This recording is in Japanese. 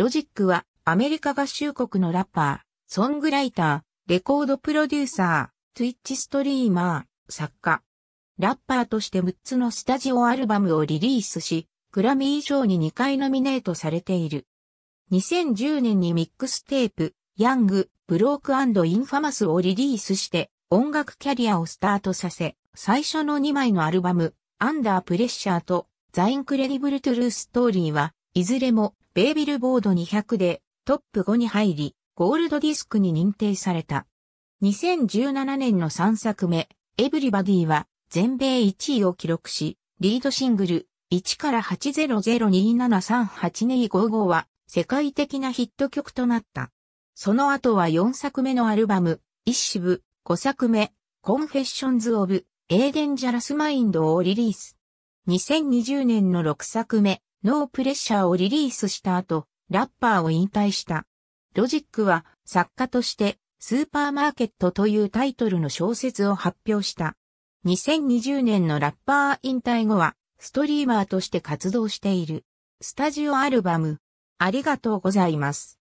ロジックはアメリカ合衆国のラッパー、ソングライター、レコードプロデューサー、ツイッチストリーマー、作家。ラッパーとして6つのスタジオアルバムをリリースし、グラミー賞に2回ノミネートされている。2010年にミックステープ、ヤング、ブロークインファマスをリリースして音楽キャリアをスタートさせ、最初の2枚のアルバム、アンダープレッシャーとザインクレディブルトゥルーストーリーは、いずれもベイビルボード200でトップ5に入り、ゴールドディスクに認定された。2017年の3作目、エブリバディは全米1位を記録し、リードシングル1から80027382555は世界的なヒット曲となった。その後は4作目のアルバム、一支部、5作目、コンフェッションズ・オブ・エーデンジャラス・マインドをリリース。2020年の6作目、ノープレッシャーをリリースした後、ラッパーを引退した。ロジックは作家としてスーパーマーケットというタイトルの小説を発表した。2020年のラッパー引退後はストリーマーとして活動している。スタジオアルバム。ありがとうございます。